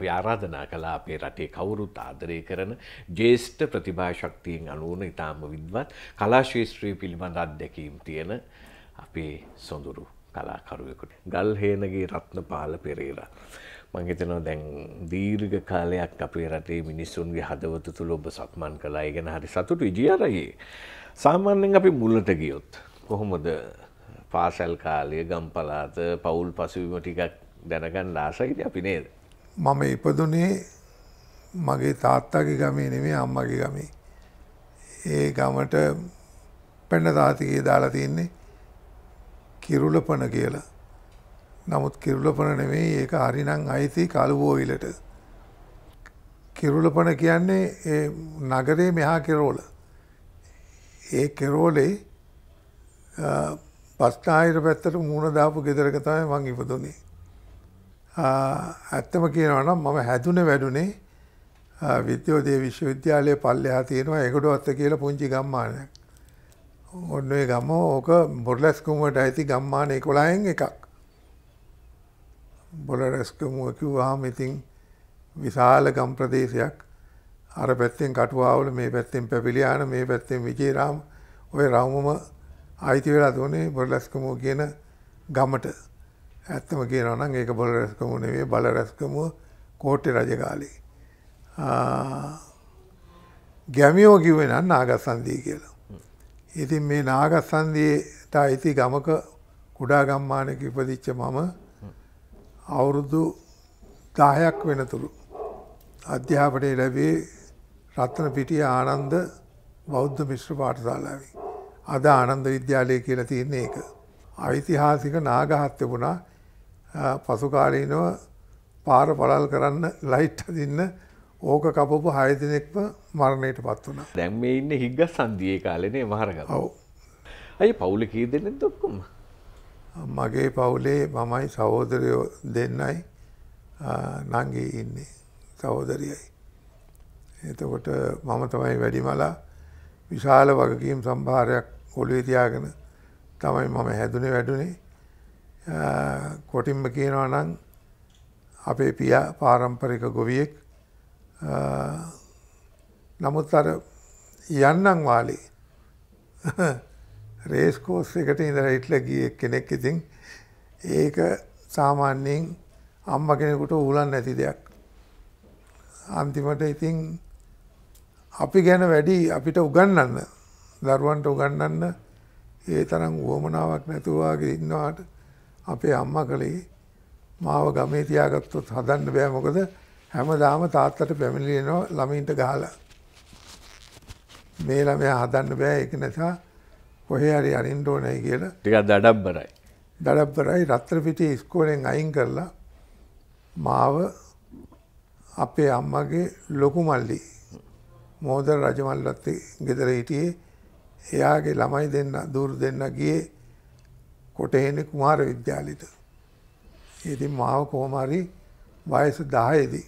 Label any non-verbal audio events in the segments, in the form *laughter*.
අපි ආරාධනා කළා අපේ රටේ කවුරුත් ආදරය කරන ජේෂ්ඨ ප්‍රතිභා ශක්තියෙන් අනුවන ඉතාම විද්වත් කලා ශාස්ත්‍රය පිළිබඳ අත්දැකීම් තියෙන අපේ සොඳුරු කලාකරුවෙකුට ගල්හේනගේ රත්නපාල පෙරේරා. මං හිතනවා දැන් දීර්ඝ කාලයක් අපේ රටේ මිනිස්සුන්ගේ හදවත තුළ ඔබ සක්මන් කළා. ඒ ගැන හරි සතුටුයි ජීආරයි. සාමාන්‍යයෙන් අපි මුලට ගියොත් කොහොමද පාසල් කාලය ගම්පලාත පවුල් පසුවිම ටිකක් දැනගන්න ආසයිද අපි නේද? මම ඉපදුනේ මගේ තාත්තගේ ගමේ නෙමේ අම්මගේ ගමේ. ඒ ගමට පෙන්න තාතිකයේ දාලා තියන්නේ කිරුලපන කියලා. නමුත් කිරුලපන නෙමෙයි ඒක හරිනම් අයිති කලුවෝවිලට. කිරුලපන කියන්නේ ඒ නගරේ මෙහා කෙරෝල. ඒ කෙරෝලේ පස්ථායිර පැත්තට මුණ දාපු ගෙදරක තමයි මං ඉපදුනේ. ඇත්තම කියනවනම් මම හැදුනේ වැඩුනේ විද්‍යෝදය විශ්වවිද්‍යාලය පල්ලෙහා තියෙනවා එකඩුවත්ත කියලා පුංචි ගම්මානයක්. ඔන්න ඒ ගම ඕක බොරලැස්කුමට ඇති ගම්මාන එකොලායෙන් එකක්. බොලරැස්කුමුව කිව්වහම ඉතින් විශාල ගම් ප්‍රදේශයක් අර පැත්තෙන් කටුවාවල මේ පැත්තෙන් පැපිලියාන මේ පැත්තෙන් විජේරාම ඔය රවුමම අයිති වෙලා දුන්නේ බොරලැස්කුමුව කියන ගමට. ඇත්තම කියනවා නම් ඒක බල රැස්කම නෙවෙයි බල රැස්කම කෝට්ටේ රජ කාලේ. ගැමියෝ කිව්වේ නම් නාගසන්දී කියලා. ඉතින් මේ නාගසන්දීට අයිති ගමක කුඩා ගම්මානක ඉපදිච්ච මම අවුරුදු 10ක් වෙනතුරු අධ්‍යාපනය ලැබී රත්නපිටිය ආනන්ද බෞද්ධ මිශ්‍ර පාඨශාලාවේ. අද ආනන්ද විද්‍යාලය කියලා තියෙන්නේ ඒක. ඓතිහාසික නාගහත් තිබුණා පසුකාලීනව පාර පලල් කරන්න ලයිට් අදින්න ඕක කපපු හයදිනෙක්ම මරණයට පත් වුණ දැම්ම ඉන්න හිග්ග සන්දිය කාලනේ මහරග ඔව ඇයි පවුල කී දෙන්න දොක්කුම මගේ පවුලේ මමයි සහෝදරයෝ දෙන්නයි නංගේ ඉන්නේ සහෝදරියයි එතකොට මම තමයි වැඩිමලා විශාල වගකීම් සම්භාරයක් ඔලුවේ තියාගෙන තමයි මම හැදුනේ වැඩුනේ කොටිම්ම කියනවා නම් අපේ පියා පාරම්පරික ගොවියෙක් නමුත් අර යන්නම් වාලේ *laughs* රේස් කෝස් එකට ඉඳලා හිටලා ගිය කෙනෙක් ඉතින් ඒක සාමාන්‍යයෙන් අම්මා කෙනෙකුට උලන් නැති දෙයක්. අන්තිමට ඉතින් අපි ගැන වැඩි අපිට උගන්වන්න දරුවන්ට උගන්වන්න ඒ තරම් උවමනාවක් නැතුව වගේ ඉන්නවාට අපේ අම්මා කළේ මාව ගමේ තියාගත්තොත් හදන්න බෑ මොකද හැමදාම තාත්තට පැමිණිනවා ළමයින්ට ගහලා. මේ ළමයා හදන්න බෑ ඒක නිසා කොහේ හරි අරින්න ඕනේ කියලා. ටිකක් දඩබ්බරයි. දඩබ්බරයි රත්‍ර පිටේ ඉස්කෝලෙන් අයින් කරලා මාව අපේ අම්මගේ ලොකු මල්ලි මෝදර රජමල්ලත් ගෙදර හිටියේ එයාගේ ළමයි දෙන්න දූර දෙන්න ගියේ කොටහෙන කුමාර විද්‍යාලිත. ඉතින් මාව කොහොමරි වයස 10දී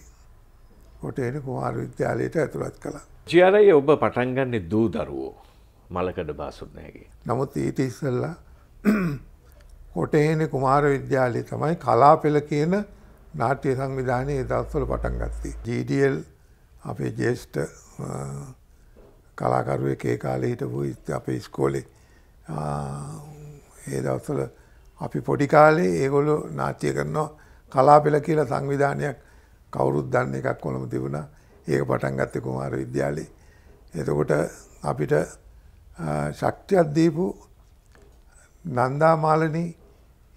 කොටහෙන කුමාර විද්‍යාලයට ඇතුළත් කළා. GRI ඔබ පටන් ගන්නේ දූ දරුවෝ මලකඩ බාසුත් නැගේ. නමුත් ඊට ඉස්සෙල්ලා *clears throat* කොටහෙන කුමාර විද්‍යාලයේ තමයි කලාපෙළ කියන නාට්‍ය සංවිධානයේ ඒ දවස්වල පටන් ගත්තේ. GDL අපේ ජේෂ්ඨ කලාකරුවෙක් ඒ කාලේ හිටපු අපේ ඉස්කෝලේ ඒ දවසල අපි පොඩි කාලේ ඒගොල්ලෝ නාට්‍ය කරනවා කලාපෙළ කියලා සංවිධානයක් කවුරුත් දන්න එකක් කොළඹ තිබුණා. ඒක පටන් ගත්තේ කුමාර විද්‍යාලේ. එතකොට අපිට ශක්තියක් දීපු නන්දා මාලනී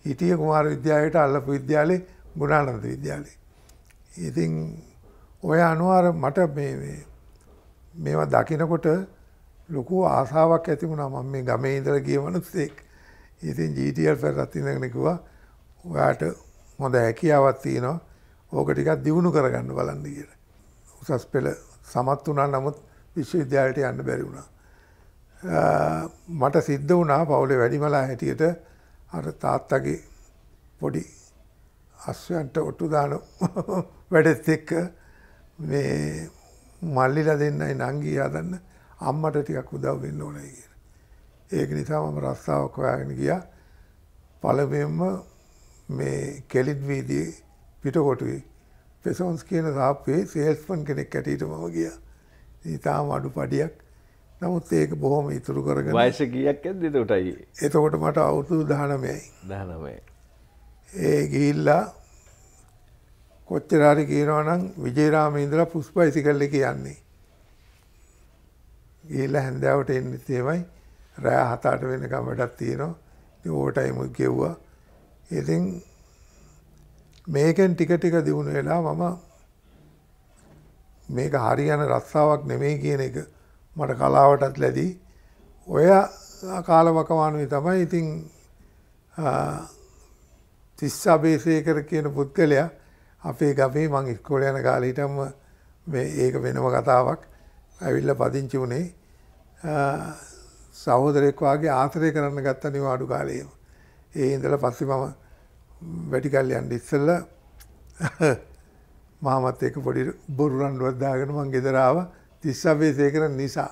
හිටිය කුමාර විද්‍යාලයට අල්ලපු විද්‍යාලේ ගුණානන්ද විද්‍යාලේ. ඉතින් ඔය අනුවර මට මේ මේවා දකිනකොට ලොකු ආසාවක් ඇති වුණා මම මේ ගමේ ඉඳලා ගිය මිනිස්සෙක්. ඉතින් ජීටල් පැරත් ඉඳගෙනකුවා ඔයාට හොඳ හැකියාවත් තියෙනවා ඕක ටිකක් දියුණු කරගන්න බලන්න කියල. උසස් පෙළ සමත් වනා නමුත් විශ්වවිද්‍යාලට යන්න බැරි වුණා. මට සිද්ධ වුණා පවුලේ වැඩිමලා හැටියට අර තාත්තගේ පොඩි අස්වන්ට ඔට්ටු දාන *laughs* වැඩෙත් එක්ක මේ මල්ලිල දෙන්නයි නංගී හදන්න අම්මට ටිකක් උදව් වෙන්න ඕනයි කිය. ඒක නිසා මම රස්සාවක් හොයාගෙන ගියා. පළමුවෙන්ම මේ කෙලිත් වීදියේ පිටකොටුවේ පෙසොන්ස් කියන සාප්පුවේ සේල්ස්මන් කෙනෙක් ඇටියට මම ගියා. ඉතාලම අඩු පඩියක්. නමුත් ඒක බොහොම ඉතුරු කරගෙන වයස කීයක් ඇද්ද එතකොට අයියේ? එතකොට මට අවුරුදු 19යි. 19යි. ඒ ගිහිල්ලා කොච්චර හරි කියනවා නම් විජේරාමේ ඉඳලා පුස්පයිසිකල් එකේ යන්නේ. ගිහිල්ලා හැන්දෑවට එන්නේ එහෙමයි. රෑ හතාට වෙනකම් වැඩක් තියෙනවා. ඉතින් ඕවර්ටයිම් ගෙව්වා. ඉතින් මේකෙන් ටික ටික දිනු වෙලා මම මේක හරියන රස්සාවක් නෙමෙයි කියන එක මට කලාවටත් ලැබී ඔය කාලවකවානුවේ තමයි ඉතින් තිස්ස අබේසේකර කියන පුද්ගලයා අපේ ගමේ මං ඉස්කෝලේ යන කාලේ හිටම මේ ඒක වෙනම කතාවක් ඇවිල්ලා පදිංචි වුණේ සහෝදරෙක් වගේ ආශ්‍රය කරන්න ගත්තා නිවාඩු කාලයේම. ඒ ඉඳලා පස්සේ මම වැඩිකල් යන්න ඉස්සෙල්ලා *laughs* මාමත් එක්ක පොඩි බොරු රණ්ඩුවක් දාගෙන මං ගෙදර ආවා 37 සේකර නිසා.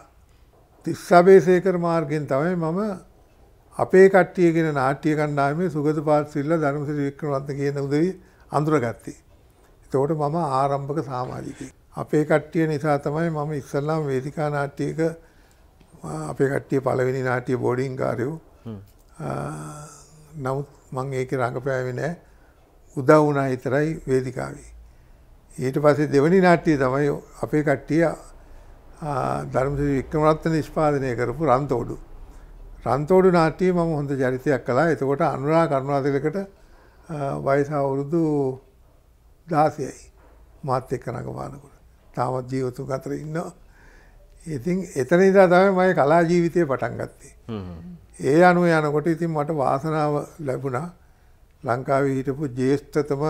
37 සේකර මාර්ගෙන් තමයි මම අපේ කට්ටියගෙන නාට්‍ය කණ්ඩායමේ සුගත පාත්සිල්ල ධර්මසිරි වික්‍රමරත්න කියන උදවිය අඳුරගත්තේ. එතකොට මම ආරම්භක සමාජිකයෙක්. අපේ කට්ටිය නිසා තමයි මම ඉස්සල්ලාම වේදිකා නාට්‍යයක අපේ කට්ටිය පලවෙනි නාටිය බෝඩිං කාරයෝ නමුත් මං ඒක රඟපෑවෙන උදව් වුණා විතරයි වේදිකාවේ. ඊට පස්සේ දෙවනි නාට්‍යය තමයි අපේ කට්ටිය ධර්මසිරි වික්‍රමරත්න නිෂ්පාදනය කරපු රන්තෝඩු. රන්තෝඩු නාට්‍යයේ මම හොඳ චරිතයක් කළා. එතකොට අනුරා කරුණාතිලකට වයස අවුරුදු 16යි. මාත් එක්ක රඟපානකොට. තාමත් ජීවතුන් අතර ඉන්නවා. ඉතින් එතන ඉදා තමයි මගේ කලා ජීවිතය පටන් ගත්තේ. ඒ අනුව යනකොට ඉතින් මට වාසනාව ලැබුණා ලංකාවේ හිටපු ජේෂ්ඨතම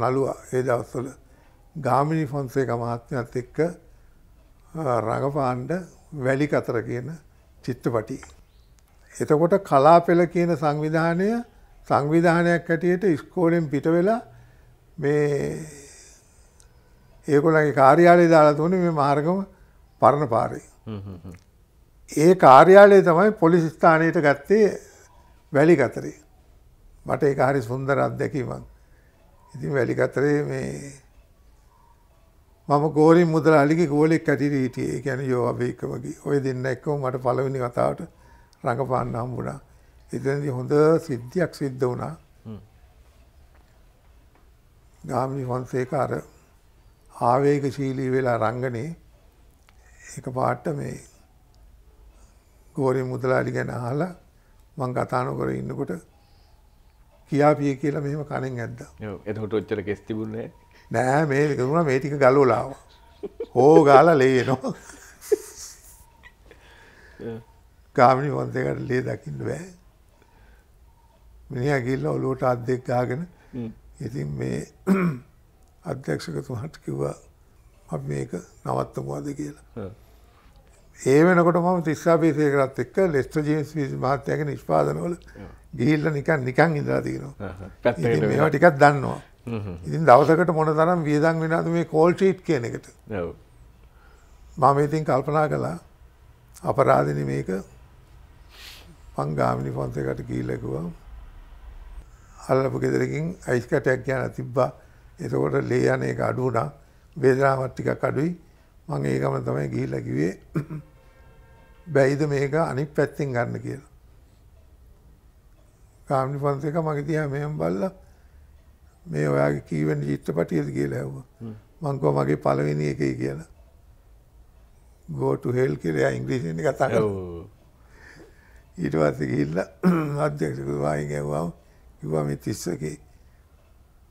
නළුවා ඒ දවස්වල ගාමිණී ෆොන්සේක මහත්මයාත් එක්ක රඟපාන්න වැලි කතර කියන චිත්තපටි. එතකොට කලාපෙළ කියන සංවිධානය සංවිධානයක් හැටියට ඉස්කෝලෙන් පිට වෙලා මේ ඒගොල්ලන්ගේ කාර්යාලය දාලා තුනේ මේ මාර්ගම පරණ පාරේ. ඒ කාර්යාලය තමයි පොලිස් ස්ථානයට ගත්තේ වැලි කතරේ. මට ඒක හරි සුන්දර අත්දැකීමක්. ඉතින් වැලි කතරේ මේ මම ගෝරි මුදල අලිගේ ගෝලෙක් ඇටිට හිටියේ. ඒ කියන්නේ යෝ අපි එකමගේ. ওই දෙන්න එක්කම මට පළවෙනි කතාවට රඟපාන්න හම්බුණා. එතනදී හොඳ සිද්ධියක් සිද්ධ වුණා. ගාමිණී වංශේක අර ආවේගශීලී වෙලා රංගනේ එක පාට මේ ගෝරි මුදලාලි ගැන අහලා මං කතා නොකර ඉන්නකොට කියාපිය කියලා මෙහෙම කණෙන් ඇද්දා. ඔව් එතකොට ඔච්චර කෙස් තිබුණේ නෑ මේ කරුණා මේ ටික ගලවලා ආවා. හෝ ගාලා ලේ එනවා. ගාමිණි වන්දේකට ලේ දකින්න බෑ. මිනිහා ගිහිල්ලා ඔලුවට අත් දෙක ගහගෙන ඉතින් මේ අධ්‍යක්ෂකතුමාට කිව්වා අපි මේක නවත්තමුද කියලා. ඒ වෙනකොට මම තිස්සාපේසයකරත් එක්ක ලෙස්ට ජේස් විස් මහත්තයක නිෂ්පාදනවල ගිහිල්ල නිකන් නිකන් ඉඳලා තියෙනවා මේවා ටිකක් දන්නවා ඉතින් දවසකට මොන තරම් වියදන් වෙනද මේ කෝල් ටීට් කියන එකට මම ඉතින් කල්පනා කළා අපරාධන මේක පංගාමිනි පොන්සේකට ගිහිල්ලකුවා අල්ලපු ගෙදරකින් අයිස්කටයක් කියන තිබ්බා එතකොට ලේ යන එක අඩු වුණා වේදනාවත් ටිකක් අඩුයි මං ඒ ගමන තමයි ගිහිල්ලා කිව්වේ බැයිද මේක අනිත් පැත්තෙන් ගන්න කියලා. ගාමිණි පන්සේක මගේ තියා මෙහෙම බල්ලා මේ ඔයාගේ කීවෙන චිත්‍රපටියද කියලා ඇහුවා. මං කිව්වා මගේ පළවෙනි එකයි කියලා. go to hell කියලා ඉංග්‍රීසියෙන් කතා කරා. ඊට පස්සේ ගිහිල්ලා අධ්‍යක්ෂකතුමාගෙන් ඇහුවා කිව්වා මේ තිස්සකේ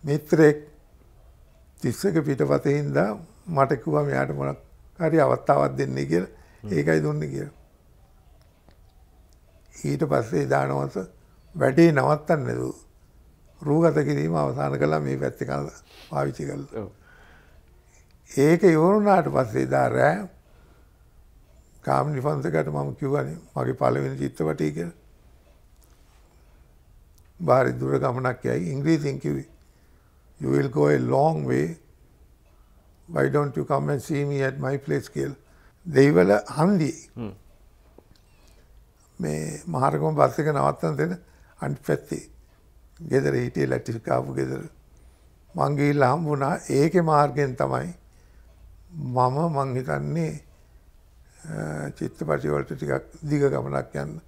මිත්‍රෙක් තිස්සක පිටපතේ ඉඳලා මට කිව්වා මෙයාට මොනක් හරි අවස්ථාවක් දෙන්නේ කියලා ඒකයි දුන්නේ කියලා. ඊට පස්සේ දානවස වැඩේ නවත්තන්න නේද? රූගත කිරීම අවසන් කළා මේ පැත්තේ කන පාවිච්චි කළා. ඒක ඉවරුණාට පස්සේ දා රෑ කාමිනි ෆන්සකට මම කිව්වනේ මගේ පළවෙනි චිත්‍රපටය කියලා. බාහිර දුර ගමනක් යයි ඉංග්‍රීසියෙන් කිව්වේ. You will go a long way why don't you come and see me at my place කියලා. දෙහිවල හන්දියේ. මේ මහරගම බස් එක නවත්තන තැන අනිත් පැත්තේ. ගෙදර හිටියේ ලැටිස් කාපු ගෙදර. මං ගිහිල්ලා හම්බුණා ඒකේ මාර්ගෙන් තමයි මම මං හිතන්නේ චිත්තපටි වලට ටිකක් දිග ගමනක් යන්න.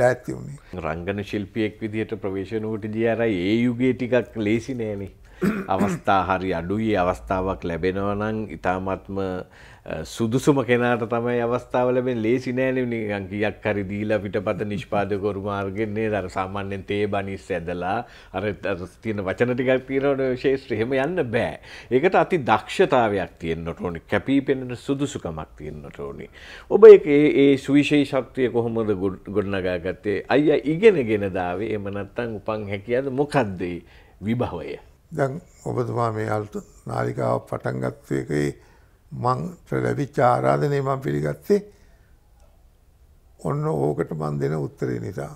ලෑත්ති වුණේ රංගන ශිල්පියෙක් විදිහට ප්‍රවේශනූට ජියරයි ඒ යුගේ ටිකක් ලේසි නෑනේ අවස්ථා හරි අඩුයි අවස්ථාවක් ලැබෙනවනං ඉතාමත්ම සුදුසුම කෙනාට තමයි අවස්ථාව ලැබෙන ලේසි නෑනේ නිකන් කීයක් හරි දීලා පිටපත නිෂ්පාදකවරු මාර්ගෙන් නේද අර සාමාන්‍යයෙන් තේ බනිස් ඇදලා අර තියෙන වචන ටිකක් තියෙනවනේ ශේෂ්ත්‍ර එහෙම යන්න බෑ. ඒකට අති දක්ෂතාවයක් තියෙන්න ඕනේ. කැපිපෙනෙන සුදුසුකමක් තියෙන්න ඕනේ. ඔබ ඒක ඒ සුවිශේෂත්වය කොහොමද ගොඩනගාගත්තේ? අයියා ඉගෙනගෙන දාවේ. එහෙම නැත්නම් උපන් හැකියාවද මොකද්ද විභවය? දැන් ඔබතුමා මේ අලුත් නාලිකාව පටන් ගත්ත එකේ මංට ලැබිච්ච ආරාධනය මම පිළිගත්තේ ඔන්න ඕකට මන් දෙන උත්තරේ නිසා.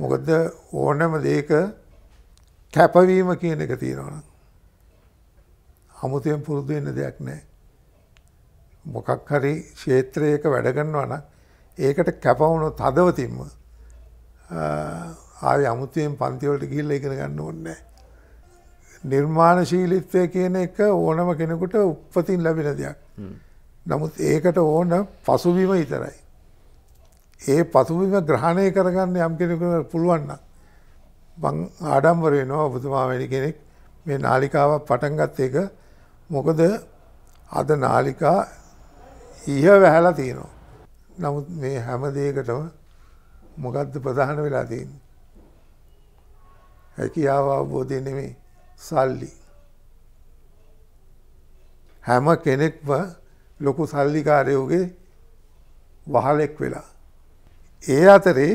මොකද ඕනෑම දෙයක කැපවීම කියන එක තියෙනවන. අමුතුයෙන් පුරුදු වෙන්න දෙයක් නෑ. මොකක් හරි ක්ෂේත්‍රයක වැඩගන්නවන ඒකට කැපවුණු තදවතින්ම ආය අමුතුයෙන් පන්තිවලට ගිල්ල ඉගෙන ගන්න ඕන්නෑ. නිර්මාණශීලිත්වය කියන එක ඕනම කෙනෙකුට උපතින් ලැබෙන දෙයක්. නමුත් ඒකට ඕන පසුබිම විතරයි. ඒ පසුබිම ග්‍රහණය කරගන්න යම් කෙනෙකුට පුළුවන් නම් මං ආඩම්බර වෙනවා ඔබතුමා වැනි කෙනෙක් මේ නාලිකාව පටන් ගත්ත එක මොකද අද නාලිකා ඉහ වැහැලා තියෙනවා. නමුත් මේ හැම දෙයකටම මොකද්ද ප්‍රධාන වෙලා තියෙන්නේ? හැකියාව අවබෝධය නෙමෙයි. සල්ලි. හැම කෙනෙක්ම ලොකු සල්ලිකාරයෝගේ වහලෙක් වෙලා. ඒ අතරේ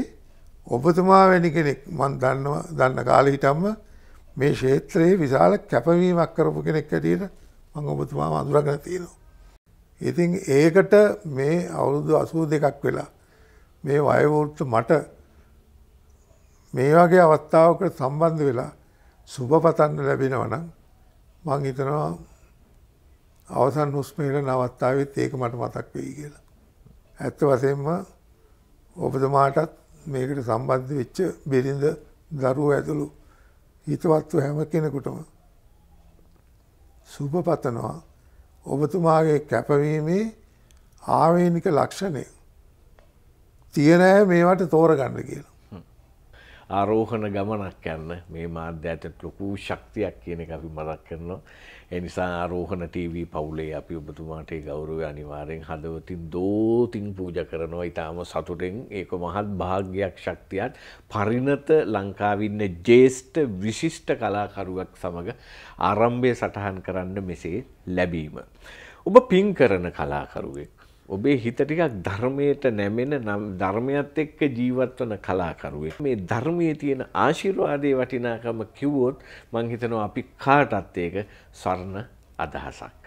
ඔබතුමා වැනි කෙනෙක් මන් දන්නවා දන්න කාලෙ හිටම්ම මේ ක්ෂේත්‍රයේ විශාල කැපවීමක් කරපු කෙනෙක් ඇටියට මං ඔබතුමා අඳුරගෙන තියෙනවා. ඉතින් ඒකට මේ අවුරුදු අසූ දෙකක් වෙලා මේ වයවෘත්ත මට මේ වගේ අවස්ථාවකට සම්බන්ධ වෙලා සුබපතන්න ලැබෙනව නම් මං හිතනවා අවසන් හුස්මේට නවත්තාවෙත් ඒක මට මතක් වෙයි කියලා. ඇත්ත වශයෙන්ම ඔබතුමාටත් මේකට සම්බන්ධ වෙච්ච බිරිඳ දරුවෝ ඇතුළු හිතවත්ව හැම කෙනෙකුටම සුබපතනවා ඔබතුමාගේ කැපවීමේ ආවේනික ලක්ෂණය තියෙන අය මේවට තෝරගන්න කියලා. ආරෝහණ ගමනක් යන්න මේ මාධ්‍යයට ලොකු ශක්තියක් කියන එක අපි මතක් කරනවා. ඒ නිසා ආරෝහණ TV පවුලේ අපි ඔබතුමාට ඒ ගෞරවය අනිවාර්යෙන් හදවතින් දෝතින් පූජා කරනවා. ඊටාම සතුටෙන් ඒක මහත් භාග්‍යයක් ශක්තියක් පරිණත ලංකාවේ ඉන්න ජේෂ්ඨ විශිෂ්ට කලාකරුවක් සමග ආරම්භය සටහන් කරන්න මෙසේ ලැබීම. ඔබ පින් කරන කලාකරුවෙක් ඔබේ හිත ටිකක් ධර්මයට නැමෙන ධර්මයත් එක්ක ජීවත් වන කලාකරුවෙක්. මේ ධර්මයේ තියෙන ආශිර්වාදයේ වටිනාකම කිව්වොත් මං හිතනවා අපි කාටත් ඒක සරණ අදහසක්.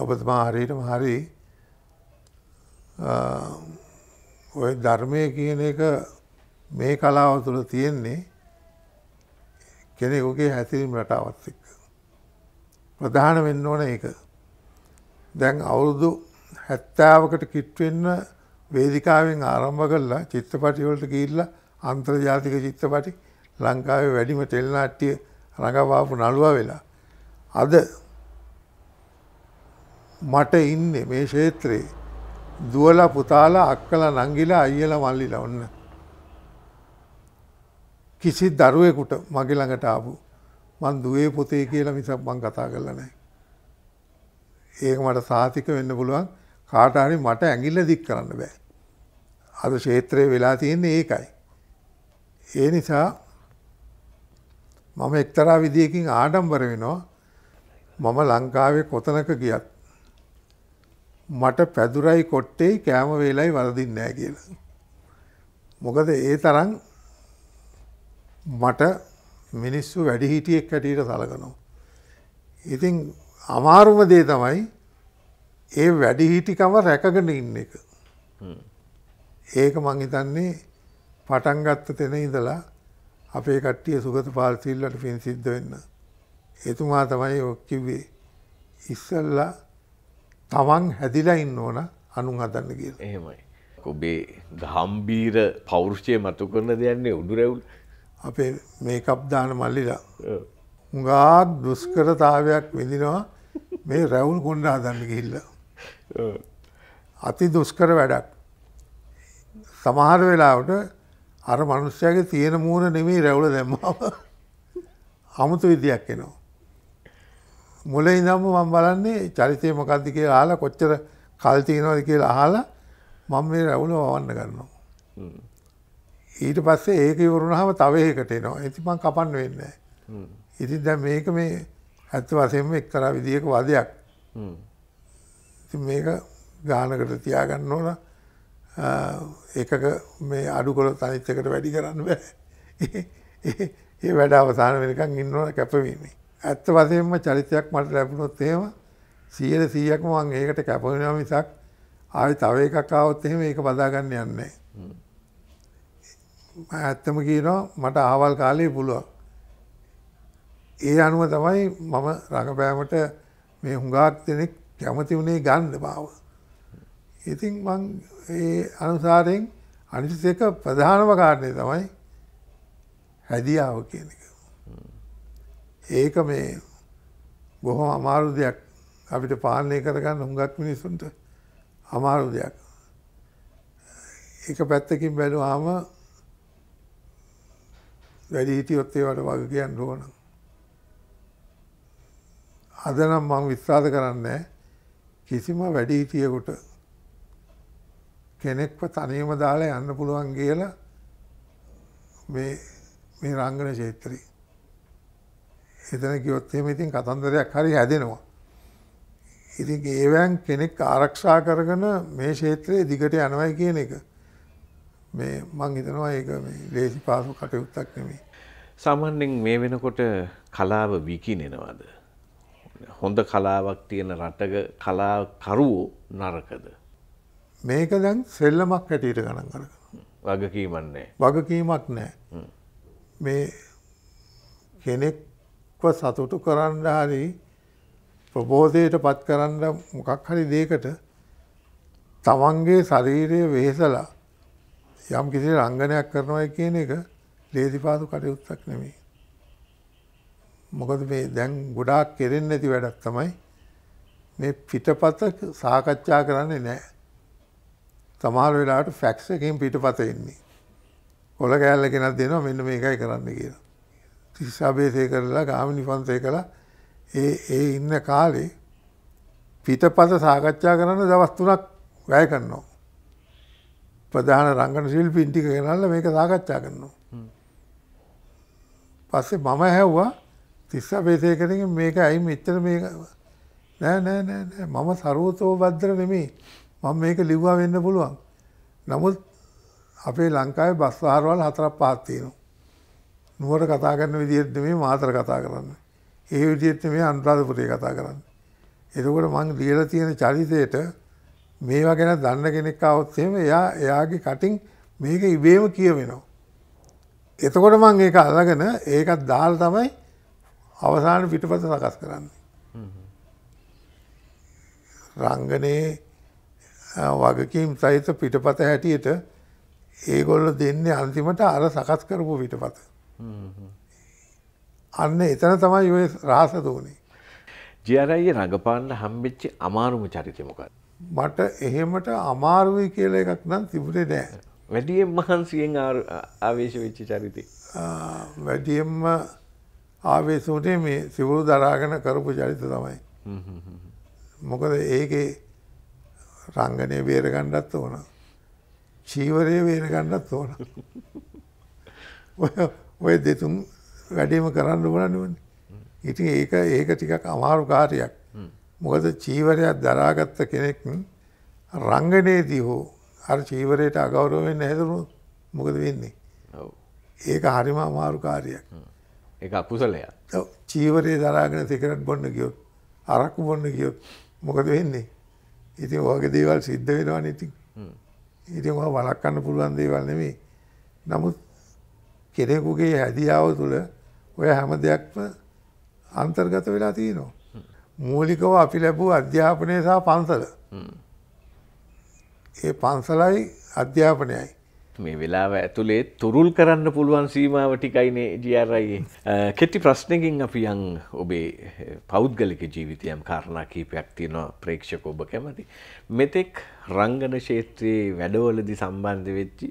ඔබතුමා හරියටම හරි ඔය ධර්මය කියන එක මේ කලාව තුළ තියෙන්නේ කෙනෙකුගේ හැසිරීම් රටාවත් එක්ක. ප්‍රධාන වෙන්න ඕන ඒක. දැන් අවුරුදු හැත්තාවකට කිට්වෙන්න වේදිකාවෙන් ආරම්භ කරලා චිත්තපටිවලට ගිහිල්ලා අන්තර්ජාතික චිත්තපටි ලංකාවේ වැඩිම තෙල්නාට්ටිය රඟපාපු නළුවා වෙලා. අද මට ඉන්නේ මේ ක්ෂේත්‍රයේ දුවලා පුතාලා අක්කලා නංගිලා අයියලා මල්ලිලා ඔන්න. කිසි දරුවෙකුට මගේ ළඟට ආපු මං දුවේ පොතේ කියලා මිසක් මං කතා කරලා නැහැ. ඒක මට සාතික වෙන්න පුළුවන් කාටහරි මට ඇඟිල්ල දික් කරන්න බෑ. අද ශේත්‍රය වෙලා තියෙන්නේ ඒකයි. ඒ නිසා මම එක්තරා විදියකින් ආඩම්බර වෙනවා මම ලංකාවේ කොතනක ගියත් මට පැදුරයි කොට්ටේ කෑම වේලයි වරදින්නේ නැහැ කියලා. මොකද ඒ තරම් මට මිනිස්සු වැඩිහිටියෙක් හැටියට සලකනවා. ඉතින් අමාරුම දේ තමයි ඒ වැඩිහිටිකම රැකගෙන ඉන්න එක. ඒක මං හිතන්නේ පටන් ගත්ත තැන ඉඳලා අපේ කට්ටිය සුගත පාල්සිල්ලට පින් සිද්ධ වෙන්න. එතුමා තමයි ඔක්කිව්වේ ඉස්සල්ලා තමන් හැදිලා ඉන්න ඕන අනුන් හදන්න කියලා. එහෙමයි. ඔබේ ගම්බීර පෞරුෂය මතු කරන දෙයන්නේ උඩුරැවුල් අපේ මේකප් දාන මල්ලිලා. හුඟා දුෂ්කරතාවයක් විඳිනවා මේ රැවුල් කොණ්ඩ හදන්න ගිහිල්ලා. *laughs* අති දුෂ්කර වැඩක්. සමහර වෙලාවට අර මනුෂ්‍යයගේ තියෙන මූුණ නෙමේ රැවුල දැම්මාව හමුතු *laughs* විදියක් එනවා. මුල ඉදම්ම මං බලන්නේ චරිතය මකන්තිකය හලා කොච්චර කල්තියනවද කියලා අහලා මං මේ රැවුල වවන්න ගන්නවා. ඊට පස්සේ ඒක ඉවරුණහම තවයකට එනවා ඇතිමං කපන්න වෙන්න. ඉතින් දැ මේක මේ ඇත්ත වසයෙන්ම එක්තරා විදික වදයක්. මේක ගානකට තියාගන්න ඕන එකක මේ අඩුකොළ තනිච්චකට වැඩි කරන්න බෑ ඒ වැඩ අවසාන වෙනකන් ඉන්නවන කැපවීමේ. ඇත්ත වසයෙන්ම චරිතයක් මට ලැබුණොත් එහෙම සියයට සීයක්ම මං ඒකට කැපවෙනවා මිසක් ආය තව එකක් ආවොත් එහෙම ඒක බදාගන්න යන්නේ. ඇත්තම කියනවා මට ආවල් කාලයේ පුළුවන්. ඒ අනුව තමයි මම රඟපෑමට මේ හුඟාක් දෙනෙක් කැමති වුණේ ගන්න බාව. ඉතින් මං ඒ අනුසාරයෙන් අනිසික ප්‍රධානම කාරණය තමයි හැදියාව කියන එක. ඒක මේ බොහොම අමාරු දෙයක් අපිට පාලනය කරගන්න හුඟක් මිනිසුන්ට අමාරු දෙයක්. එක පැත්තකින් බැලුවාම වැඩි හිටියොත් ඒවට වග කියන්න ඕන. අද නම් මම විශ්වාස කරන්නේ නැහැ කිසිම වැඩිහිටියෙකුට කෙනෙක්ව තනීම දාලා යන්න පුළුවන් කියලා මේ මේ රංගන ක්ෂේත්‍රය. එතන ගියොත් එහෙම ඉතින් කතන්දරයක් හරි හැදෙනවා. ඉතින් ඒවෑන් කෙනෙක් ආරක්ෂා කරගෙන මේ ක්ෂේත්‍රයේ දිගට යනවයි කියන එක මේ මං හිතනවා ඒක මේ ලේසි පාසු කටයුත්තක් නෙමෙයි. සාමාන්‍යයෙන් මේ වෙනකොට කලාව විකිනෙනවද? හොඳ කලාවක් තියෙන රටක කලාකරුවෝ නරකද. මේක දැන් සෙල්ලමක් හැටියට ගණන් කර. වගකීමන්නේ. වගකීමක් නෑ. මේ කෙනෙක්ව සතුටු කරන්න හරි ප්‍රබෝධයට පත් කරන්න මොකක් හරි දේකට තමන්ගේ ශරීරය වෙහෙසලා යම් කිසි රංගනයක් කරනවයි කියන එක ලේසිපාසු කටයුත්තක් නෙමේ. මොකද මේ දැන් ගොඩාක් කෙරෙන්නේ නැති වැඩක් තමයි මේ පිටපත සාකච්ඡා කරන්නේ නැහැ. සමහර වෙලාවට ෆැක්ස් එකකින් පිටපත එන්නේ. කොළ කෑල්ල කෙනක් දෙනවා මෙන්න මේකයි කරන්න කියලා. තිස්සාභේසය කරලා ගාමිණි පන්සය කළා ඒ ඒ ඉන්න කාලේ පිටපත සාකච්ඡා කරන්න දවස් තුනක් වැය කරනවා. ප්‍රධාන රංගන ශිල්පීන් ටික ගෙනල්ලා මේක සාකච්ඡා කරනවා. පස්සේ මම ඇහුවා තිස්ස බේසයකටින් මේක ඇයි මෙච්චර මේ නෑ නෑ නෑ නෑ මම ਸਰවතෝ භද්‍ර නෙමෙයි. මම මේක ලිව්වා වෙන්න පුළුවන්. නමුත් අපේ ලංකාවේ බස් ආහාරවල හතරක් පහක් තියෙනවා. නුවර කතා කරන විදිහට නෙමෙයි මාතර කතා කරන්නේ. ඒ විදිහට නෙමෙයි අනුරාධපුරේ කතා කරන්නේ. එතකොට මං ලියලා තියෙන චරිතයට මේවා ගැන දන්න කෙනෙක් આવොත් එහෙම එයා එයාගේ කටින් මේක ඉබේම කියවෙනවා. එතකොට මං ඒක අල්ලගෙන ඒකත් දාලා තමයි අවසාන පිටපත සකස් කරන්නේ. රංගනයේ වගකීම් සහිත පිටපත හැටියට ඒගොල්ල දෙන්නේ අන්තිමට අර සකස් කරපු පිටපත. අන්න එතන තමයි ඔය රහස දෝනේ. ජයරයියේ රඟපාන්න හම්බෙච්ච අමාරුම චරිතය මොකක්ද? මට එහෙමට අමාරුයි කියලා එකක් නම් තිබුණේ නෑ. වැඩියෙන් මහන්සියෙන් ආවේශ වෙච්ච චරිතය. වැඩියෙන්ම ආවේශෝනේ මේ සිවුරු දරාගෙන කරපු චරිත තමයි. මොකද ඒකේ රංගනය බේරගණ්ඩත් ඕන. චීවරය බේරගණ්ඩත් ඕන. ඔය දෙතුන් වැඩීම කරන්න ඕනනුවන්. ඉතින් ඒක ඒක ටිකක් අමාරු කාරයක්. මොකද චීවරයක් දරාගත්ත කෙනෙක් රංගනයේදී හෝ අර චීවරයට අගෞරවෙන් හැදරු මොකද වෙන්නේ. ඒක හරිම අමාරු කාරයක්. එක අකුසලයක් චීවරය දරාගෙන සිකරට් බොන්න ගියොත් අරක්කු බොන්න ගියොත් මොකද වෙන්නේ ඉතින් ඔගේ දේවල් සිද්ධ වෙනවනේ ඉතින් ඉතින් ඔයා වළක්වන්න පුළුවන් දේවල් නෙමෙයි නමුත් කෙනෙකුගේ හැදියාව තුළ ඔය හැම දෙයක්ම අන්තර්ගත වෙලා තියෙනවා. මූලිකව අපි ලැබූ අධ්‍යාපනය සහ පන්සල. ඒ පන්සලයි අධ්‍යාපනයයි. මේ වෙලාව ඇතුළේ තුරුල් කරන්න පුළුවන් සීමාව ටිකයිනේ ජරයි කෙටි ප්‍රශ්නකින් අපි යන් ඔබේ පෞද්ගලික ජීවිතයම් කාරණා කීපයක් තියෙනවා ප්‍රේක්ෂක ඔබ කැමති මෙතෙක් රංගන ක්ෂේත්‍රයේ වැඩවලදි සම්බන්ධ වෙච්චි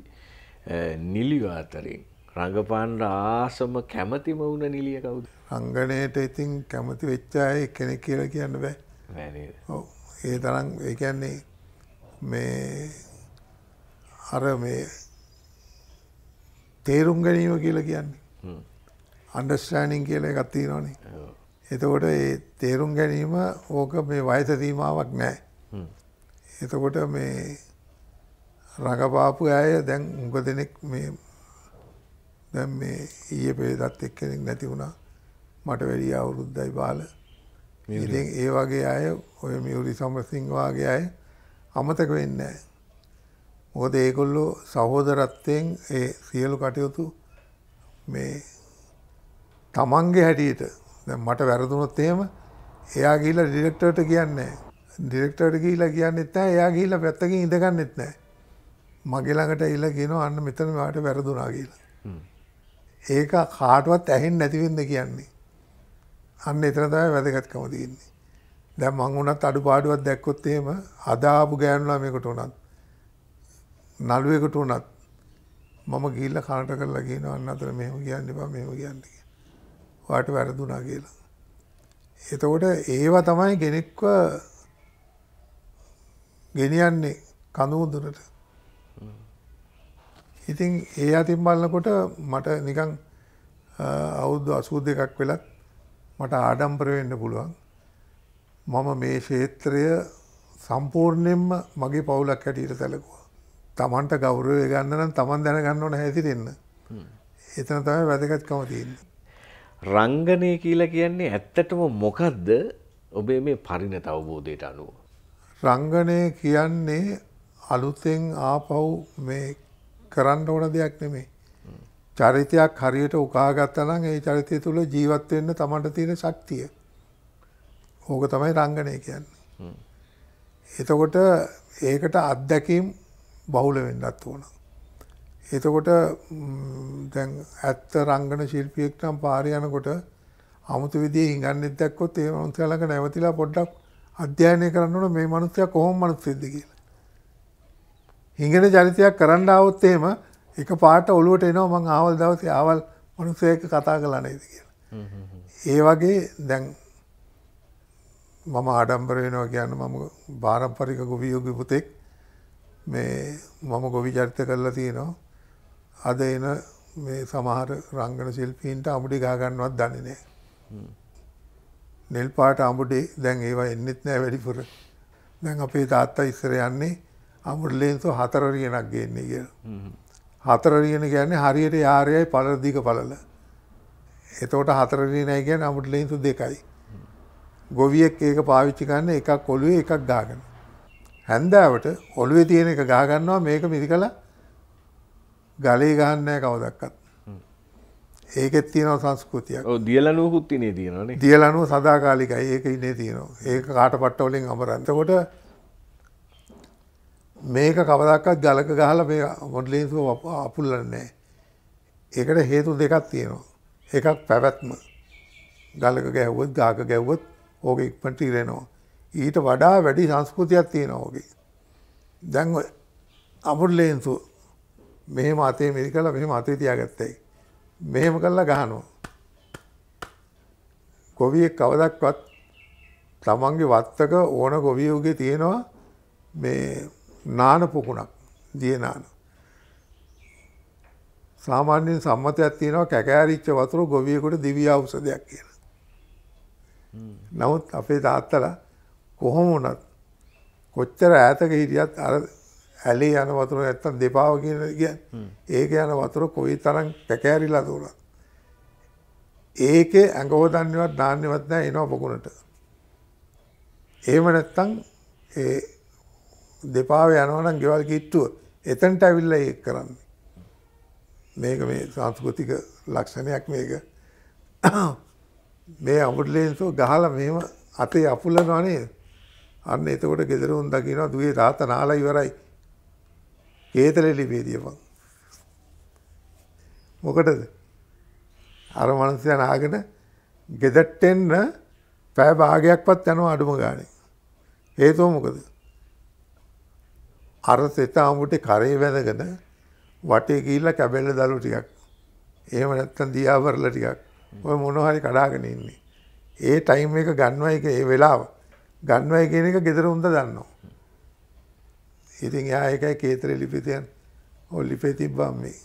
නිලිය අතරින් රඟපාන්න ආසම කැමතිම වුණ නිලිය කවුද රංගනයට ඉතින් කැමති වෙච්ච අය කෙනෙක් කියලා කියන්න බෑ ඔව් ඒ තරම් ඒ කියන්නේ මේ අර මේ තේරුම් ගැනීම කියලා කියන්නේ අන්ඩස්ටෑනිං කියලා එකක් තියෙනවනේ එතකොට ඒ තේරුම් ගැනීම ඕක මේ වයස සීමාවක් නෑ එතකොට මේ රඟපාපු අය දැන් උඟ දෙනෙක් මේ දැන් මේ ඊයේ පෙරේදත් එක්කෙනෙක් නැති වුණා මට වැඩි අවුරුද්දයි බාල ඉතින් ඒ වගේ අය ඔය මියුරි සමරසිංහ වාගේ අය අමතක වෙන්නේ නැහැ මොකද ඒගොල්ලෝ සහෝදරත්වයෙන් ඒ සියලු කටයුතු මේ තමන්ගේ හැටියට මට වැරදුනොත් එහෙම එයා ගිහිල්ලා ඩිරෙක්ටර්ට කියන්නේ ඩිරෙක්ටර්ට ගිහිල්ලා කියන්නෙත් නැහැ එයා ගිහිල්ලා පැත්තකින් ඉඳගන්නෙත් නැහැ මගේ ළඟට ඇවිල්ලා කියනවා අන්න මෙතන මට වැරදුනා කියලා ඒක කාටවත් ඇහෙන්නේ නැති වෙන්න කියන්නේ අන්න එතන තමයි වැදගත්කම තියෙන්නේ දැන් මං උනත් අඩුපාඩුවක් දැක්කොත් එහෙම අදාපු ගෑනුලා මේකට උනත් නළුවෙකුට වනත් මම ගිල්ල කාට කරලා කියනවන්න අතර මෙහම කියන්න එපා මෙම කියන්න වාට වැරදුනා කියලා. එතකොට ඒවා තමයි ගෙනෙක්ව ගෙනියන්නේ කඳුමුදුරට ඉතින් ඒ අතින් බලන්නකොට මට නිකං අවුද්දු අසූ දෙකක් වෙලත් මට ආඩම්පර වෙන්න පුළුවන් මම මේ ක්ෂේත්‍රය සම්පූර්ණයෙන්ම මගේ පවුලක් හැටියට සැලකුවා තමන්ට ගෞරවය ගන්නනම් තමන් දැනගන්න ඕන හැතිරෙන්න. එතන තමයි වැදගත්කම තියෙන්නේ. රංගනය කියලා කියන්නේ ඇත්තටම මොකක්ද ඔබේ මේ පරිණත අවබෝධයට අනුව. රංගනය කියන්නේ අලුතෙන් ආපව් මේ කරන්න ඕන දෙයක් නෙමේ. චරිතයක් හරියට උකාගත්තනම් ඒ චරිතය තුළ ජීවත් වෙන්න තමන්ට තියෙන ශක්තිය. ඕක තමයි රංගනය කියන්නේ. එතකොට ඒකට අත්දැකීම් බහුල වෙන්නත් ඕන. එතකොට දැන් ඇත්ත රංගන ශිල්පියෙක් නම් පාරේ යනකොට අමුතු විදිහේ හිඟන්නෙක් දැක්කොත් ඒ මනුස්සයා ළඟ නැවතිලා පොඩ්ඩක් අධ්‍යයනය කරන්න ඕන මේ මනුස්සයා කොහොම මනුස්සෙක්ද කියලා. හිඟන චරිතයක් කරන්න આવොත් එහෙම එක පාට ඔලුවට එනවා මං ආවල් දවසේ ආවල් මනුස්සයෙක් කතා කළා නේද කියලා. ඒ වගේ දැන් මම ආඩම්බර වෙනවා කියන්නේ මම පාරම්පරික ගොවියෝගේ පුතෙක්. මේ මම ගොවි චරිත කරලා තියෙනවා. අද එන මේ සමහර රංගන ශිල්පීන්ට අමුඩි ගාගන්නවත් දන්නේ නෑ. නෙල් පාට අමුඩි දැන් ඒවා එන්නෙත් නෑ වැඩිපුර. දැන් අපේ තාත්තා ඉස්සර යන්නේ අමුඩි ලේන්සෝ හතර රියනක් ගේන්නේ කියලා. හතර රියන කියන්නේ හරියට යාරයයි පළල දිග පළල. එතකොට හතර රියනයි කියන්නේ අමුඩි ලේන්සෝ දෙකයි. ගොවියෙක් ඒක පාවිච්චි කරන්නේ එකක් ඔළුවේ එකක් ගාගෙන. හැන්දෑවට ඔළුවේ තියෙන එක ගහගන්නවා මේක මිදි කළ ගලේ ගහන්නෑ කවදක්කත්. ඒකෙත් තියෙනව සංස්කෘතියක් දියලනුවකුත් නේ තියනන දියලනුව සදාකාලිකයි ඒක ඉන්නේ තියෙනවා ඒක කාට පට්ටවලින් අමරන්තකොට මේක කවදක්කත් ගලක ගහල මේ මොඩ්ලේසුව අපුල්ලන්නේ. ඒකට හේතු දෙකක් තියෙනවා. එකක් පැවැත්ම ගලක ගැව්වත් ගාක ගැව්වත් ඕක ඉක්මට ඉරෙනවා. ඊට වඩා වැඩි සංස්කෘතියක් තියෙනවා ඕකේ. දැන් අමුඩ්ලේන්සු මෙහෙම අතේ මෙදි කරලා මෙහෙම අතේ තියාගත්තයි. මෙහෙම කරලා ගහනවා. ගොවියෙක් කවදක්වත් තමන්ගේ වත්තක ඕන ගොවියෝගේ තියෙනවා මේ නාන පුකුණක් දියනාන. සාමාන්‍යයෙන් සම්මතයක් තියෙනවා කැකෑරිච්ච වතුර ගොවියෙකුට දිව්‍ය ඖෂධයක් කියලා. නමුත් අපේ තාත්තලා කොහොම වුණත් කොච්චර ඈතක හිටියත් අර ඇලේ යන වතුර නැත්තම් දෙපාව කියන කියන්නේ ඒක යන වතුර කොයි තරම් කැකෑරිලා දුණා ඒකේ ඇඟ හොදන්නේවත් දාන්නේවත් නැහැ එනවා පොකුණට එහෙම නැත්තම් ඒ දෙපාව යනවා නම් ගෙවල් කිට්ටුව එතනට අවිල්ලා ඒක කරන්නේ මේක මේ සංස්කෘතික ලක්ෂණයක් මේක *coughs* මේ අමුඩලේන්සෝ ගහලා මෙහෙම අතේ අපුල්ලනවා නේද අන්න එතකොට ගෙදරුන් දකිනවා දුවේ තාත්තා නාලා ඉවරයි. කේතලේ ලිපේදියපන්. මොකටද? අර මනුස්සයා නාගෙන ගෙදරට එන්න පැය භාගයක්වත් යනවා අඩුම ගානේ. හේතුව මොකද? අර සෙත අමුටේ කරේ වැදගෙන වටේ ගිහිල්ලා කැබෙල්ල දළු ටිකක්. එහෙම නැත්නම් දියාවරල ටිකක්. ඔය මොනවා හරි කඩාගෙන ඉන්නේ. ඒ ටයිම් එක ගන්නවා ඒක ඒ වෙලාව. ගන්නවයි කියන එක ගෙදර හොඳ දන්නවා. ඉතින් එයා ඒකයි කේතරේ ලිපිතයන් ඔය ලිපේ තිබ්බම් මේ.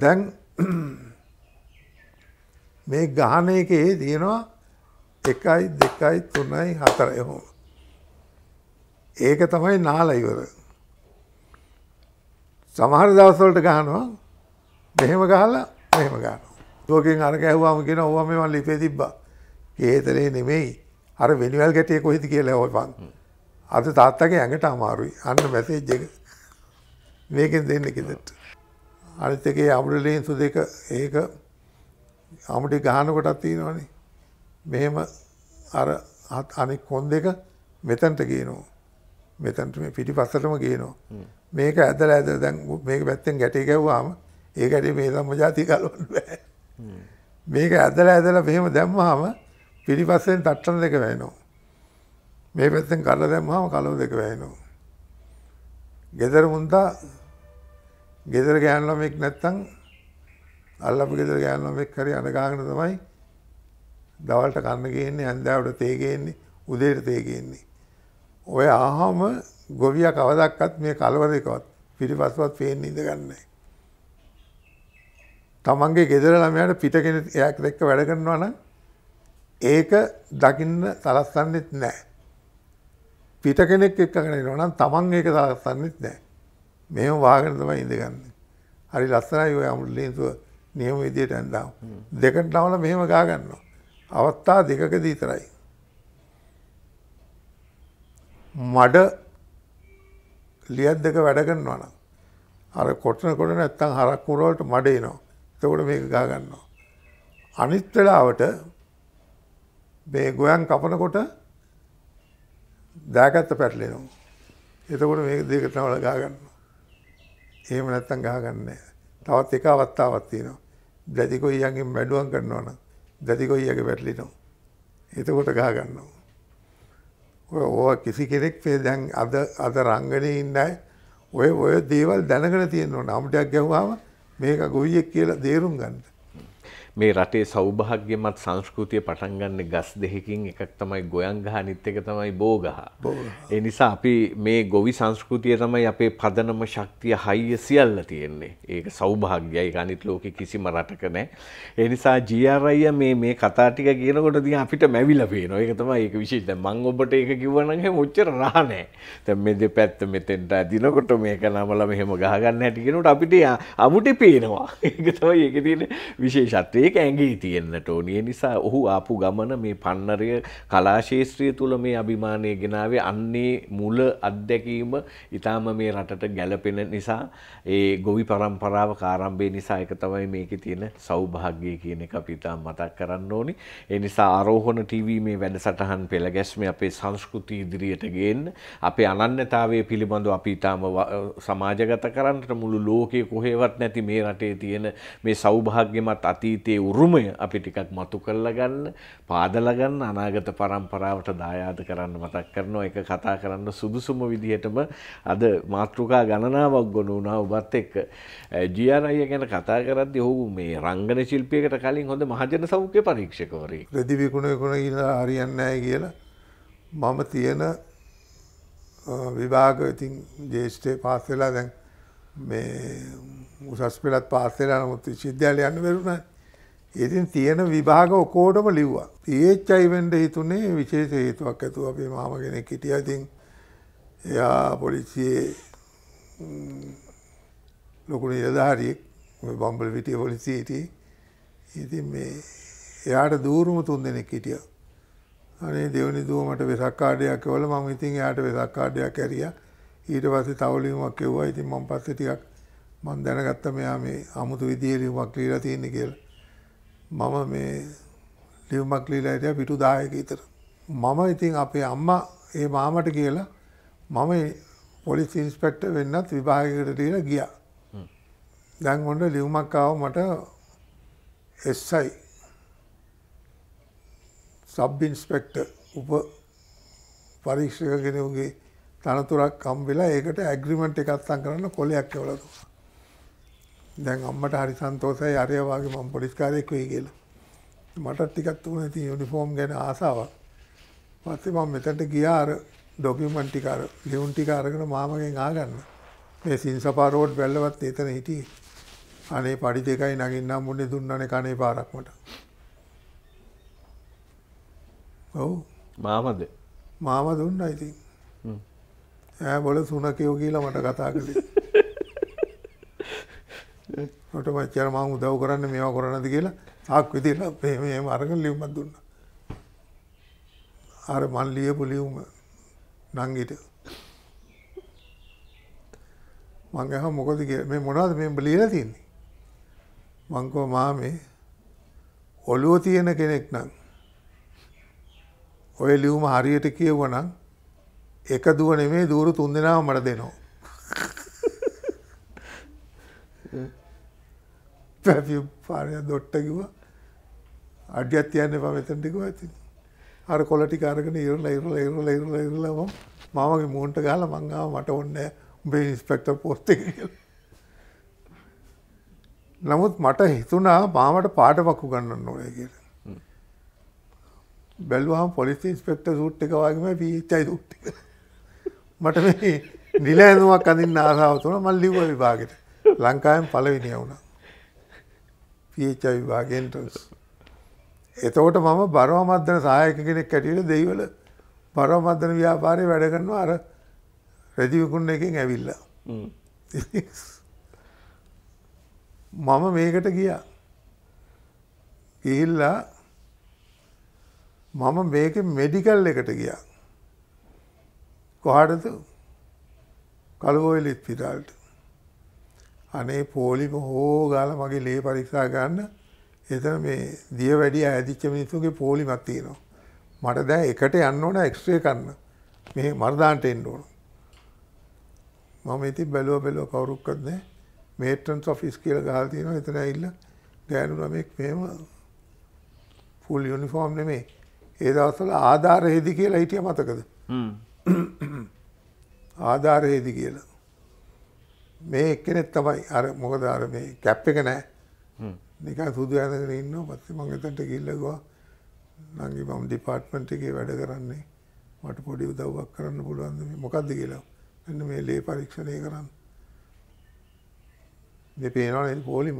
දැන් *clears throat* මේ ගහන එකේ තියෙනවා 1යි 2යි 3යි 4යි හොම. ඒක තමයි නාල ඉවර. සමහර දවස්වලට ගහනවා මෙහෙම ගහලා මෙහෙම ගහනවා. ලෝකෙන් අර ගැහුවාම කියන ඕවා මේ මම ලිපේ තිබ්බා. කේතරේ නෙමෙයි. අර වෙනිවල් ගැටිය කොහෙද කියලා ඔයපන්. අද තාත්තගේ ඇඟට අමාරුයි. අන්න මැසේජ් එක. මේකෙන් දෙන්න කිදෙට. අනිත් එකේ අමුඩු ලේන්සු දෙක ඒක අමුඩි ගහන කොටක් තියෙනවනේ. මෙහෙම අර අනික් කොන් දෙක මෙතනට ගේනවා. මෙතනට මේ පිටිපස්සටම ගේනවා. මේක ඇදලා ඇදලා දැන් මේක පැත්තෙන් ගැටේ ගැව්වාම ඒ ගැටේ මේ සම්මජාතිය ගලවන්න බෑ. මේක ඇදලා ඇදලා මෙහෙම දැම්මහම පිරිපස්සෙන් තට්ටන දෙක වැයෙනවා. මේ පැත්තෙන් කඩ දැම්මහම කලව දෙක වැයෙනවා. ගෙදර මුන්දා ගෙදර ගෑන් ළමෙක් නැත්තම් අල්ලපු ගෙදර ගෑන් ළමෙක් හරි අඬගාගෙන තමයි දවල්ට කන්න ගේන්නේ හැන්දෑවට තේ ගේන්නේ උදේට තේ ගේන්නේ. ඔය ආහම ගොවියා කවදක්වත් මේ කලවරේකවත් පිටිපස්සවත් පේන්නේ ඉඳගන්නේ තමන්ගේ ගෙදර ළමයාට පිටගෙන එයක් දැක්ක වැඩ කරනවා නම් ඒක දකින්න සලස්සන්නෙත් නෑ. පිට කෙනෙක් එක්කගෙන එනවනම් තමන් ඒක සලස්සන්නෙත් නෑ. මෙහෙම වාගෙන තමයි ඉඳගන්න. හරි ලස්සනයි ඔය අමුඩු ලේන්සුව නියම විදියට ඇඳාම. දෙකට නවල මෙහෙම ගා ගන්නවා. අවස්ථා දෙකකදී විතරයි. මඩ ලියත් දෙක වැඩ කරනවා නම් අර කොටන කොටන නැත්තම් හරක් කුර වලට මඩ එනවා. එතකොට මේක ගා ගන්නවා. අනිත් වෙලාවට මේ ගොයන් කපනකොට දාගත්ත පැටලෙනවා. එතකොට මේ දෙක තමයි ගහගන්න. එහෙම නැත්තම් ගහගන්නේ තවත් එක අවස්ථාවක් තියෙනවා. දැති කොයියන්ගෙන් මැඩුවම් කරනවා නම් දැති කොයියගේ පැටලෙනවා. එතකොට ගහගන්නවා. ඔය ඕවා කිසි කෙනෙක් දැන් අද අද රංගනේ ඉන්නයි ඔය ඔය දේවල් දැනගෙන තියෙනවා. නම්ටයක් ගැහුවාම මේක ගොවියෙක් කියලා තේරුම් ගන්න. මේ රටේ සෞභාග්‍යමත් සංස්කෘතිය පටන් ගන්න ගස් දෙකකින් එකක් තමයි ගොයන් ගහ අනිත් එක තමයි බෝගහ. ඒ නිසා අපි මේ ගොවි සංස්කෘතිය තමයි අපේ පදනම ශක්තිය හයිය සියල්ල තියෙන්නේ. ඒක සෞභාග්‍යයි අනිත් ලෝකේ කිසිම රටක නැහැ. ඒ නිසා GR අයියා මේ මේ කතා ටික කියනකොට දිහා අපිට මැවිලා පේනවා. ඒක තමයි ඒක විශේෂ. දැන් මම ඔබට ඒක කිව්වනම් එහෙම ඔච්චර රහ නැහැ. දැන් මේ දෙපැත්ත මෙතෙන්ට දිනකොට මේක නමලා මෙහෙම ගහ ගන්න හැටි කියනකොට අපිට අමුටි පේනවා. *laughs* ඒක තමයි ඒකේ තියෙන විශේෂත්වය. ඒක ඇගේ තියෙන්න්නට ඕනිය නිසා ඔහු ආපු ගමන මේ පන්නරය කලාශේත්‍රය තුළ මේ අභිමානය ගෙනාවේ අන්නේ මුල අත්දැකීම ඉතාම මේ රටට ගැලපෙන නිසා ඒ ගොවි පරම්පරාව කාරම්භය නිසා එක තමයි මේක තියෙන සෞභාග්‍යය කියන එක අපිතා මතක් කරන්න ඕනි එනිසා ආරෝහණ ටීවී මේ වැඩසටහන් පෙළ ගැස්ම අපේ සංස්කෘති ඉදිරියට ගේන්න අපේ අනන්‍යතාවය පිළිබඳව අපි ඉතාම සමාජගත කරන්නට මුළු ලෝකයේ කොහේවත් නැති මේ රටේ තියෙන මේ සෞභාග්‍යමත් අතීතයේ ඒ උරුමය අපි ටිකක් මතු කරලා ගන්න පාදලා ගන්න අනාගත පරම්පරාවට දායාද කරන්න මතක් කරනවා ඒක කතා කරන්න සුදුසුම විදිහටම අද මාතෘකා ගණනාවක් ගොනු වුණා ඔබත් එක්ක ජීආර් අයියා ගැන කතා කරද්දී ඔහු මේ රංගන ශිල්පියෙකුට කලින් හොඳ මහජන සෞඛ්‍ය පරීක්ෂකවරයෙක් රෙදි විකුණ විකුණ කියලා හරියන්නේ නැහැ කියලා මම තියෙන විභාග ඉතින් ජේෂ්ඨේ පාස් වෙලා දැන් මේ උසස් පෙළත් පාස් වෙලා නමුත් විශ්වවිද්‍යාලය යන්න බැරුණා ඉතින් තියෙන විභාග ඔකෝටම ලිව්වා. PHI වෙන්න හිතුනේ විශේෂ හේතුවක් ඇතුව අපේ මාම කෙනෙක් හිටියා. ඉතින් එයා පොලිසියේ ලොකු නිලධාරියෙක් බම්බල් විටිය පොලිසියේ හිටියේ. ඉතින් මේ එයාට දූරුම තුන්දෙනෙක් හිටියා. අනේ දෙවනි දුව මට වෙසක් කාඩයක් එවල මම ඉතින් එයාට වෙසක් කාඩයක් ඇරියා. ඊට පස්සේ තව ලියුමක් එව්වා. ඉතින් මම පස්සේ ටිකක් මම දැනගත්තා මෙයා මේ අමුතු විදිහේ ලියුමක් ලියලා තියෙන්නේ කියලා. මම මේ ලිව්මක් ලීලාට පිටු දායක ඉතර. මම ඉතින් අපේ අම්මා ඒ මාමට කියලා මම පොලිස් ඉන්ස්පෙක්ට වෙන්නත් විභාගකට තියලා ගියා. දැන් ඔන්න ලිව්මක් ආව මට එස්සයි සබ් ඉන්ස්පෙක්ට උප පරීක්ෂක කෙනෙකුගේ තනතුරක් හම්බෙලා ඒකට ඇග්‍රිමන්ට් එකක් සම් කරන්න කොලයක් එවලා දුන්නා. දැන් අම්මට හරි සන්තෝසයි අරය වගේ මම පොලිස් කාර්යයක් වෙයි කියලා. මටත් ටිකක් තුන ඉතින් යුනිෆෝම් ගැන ආසාවක්. පස්සේ මම මෙතනට ගියා අර ඩොකියුමන්ට් ටික අර ලියුම් ටික අරගෙන මාමගෙන් ආගන්න. මේ සින්සපා රෝඩ් වැල්ලවත් එතන හිටියේ. අනේ පඩි දෙකයි නගින්නම් මුන්නේ දුන්නනේ කනේ පාරක් මට. ඔව්. මාමද? මාම දුන්නා ඉතින්. ඈ බොල සුනකයෝ කියලා මට කතා කළේ. *laughs* මට මච්චර මම උදව් කරන්න මේවා කරන්නද කියලා සාක්කුවේ තියලා මේ මේම අරගෙන ලියුමක් දුන්නා. අර මන් ලියපු ලියුම නංගිට මං අහුව මොකද කියලා මේ මොනවද මේ ලියලා තියෙන්නේ? මං කෝ මාමේ ඔළුව තියෙන කෙනෙක් නම් ඔය ලියුම හරියට කියවනම් එක දුව නෙමෙයි දూరు තුන් දෙනාම මට දෙනවා. පැැම් පාරය දොට්ට කිවා අඩ්‍යත් යන්න පමතැටිකව ඇති අර කොලටි කාරගෙන ඉරල ඉරල ඉරල ඉරල ඉරලම මාමගේ මූන්ට ගාල මංගාව මට ඔන්න උඹේ ඉස්පෙක්ටර් පොස්ත නමුත් මට හිතුනා මාමට පාට පක්කු ගන්න නොය කිය බැල්වාම් පොලිසි ඉස්පෙක්ට සුට් එක වගේම පීච්චයි දුට්ටික මට මේ නිල ඇඳුමක් අඳින්න ආසාාව තුන මල් ලිව විභාගෙට ලංකාවෙන් පළවෙනිය වුණා. PH විභාගේ එන්ට්‍රන්ස්. එතකොට මම බරව මද්දන සහායක කෙනෙක් ඇටියට දෙයිවල බරව මද්දන ව්‍යාපාරයේ වැඩ කරනවා අර රෙදි විකුණන එකෙන් ඇවිල්ලා. මම මේකට ගියා. ගිහිල්ලා මම මේක මෙඩිකල් එකට ගියා. කොහටද කළුවෝයිල ඉස්පිරාල්ට අනේ පෝලිම හෝ ගාලා මගේ ලේ පරීක්ෂා ගන්න. එතන මේ දිය වැඩි ඇදිච්ච මිනිස්සුගේ පෝලිමක් තියෙනවා. මට දැන් එකට යන්න ඕන එක්ස්රේ කරන්න. මේ මර්දාන්ට එන්න ඕන. මම ඉතින් බැලුවා බැලුවා කවුරුක්වත් නැහැ. මේට්‍රන්ස් ඔෆිස් කියලා ගහලා තියෙනවා. එතන ඇවිල්ලා ගෑනු ළමෙක් මෙහෙම ෆුල් යුනිෆෝම් නෙමෙයි. ඒ දවස්වල ආධාර හෙදි කියලා හිටිය මතකද? හ්ම්. ආධාර හෙදි කියලා. මේ එක්කෙනෙත් තමයි අර මොකද අර මේ කැප් එක නෑ නිකන් සුදු ඇඳගෙන ඉන්නවා පස්සේ මම එතනට ගිහිල්ලා ගියා නංගි මම ඩිපාර්ට්මන්ට් එකේ වැඩ කරන්නේ මට පොඩි උදව්වක් කරන්න පුළුවන්ද මේ මොකද්ද කියලා මෙන්න මේ ලේ පරීක්ෂණය කරන්න මේ පේනවා නේද පොලිම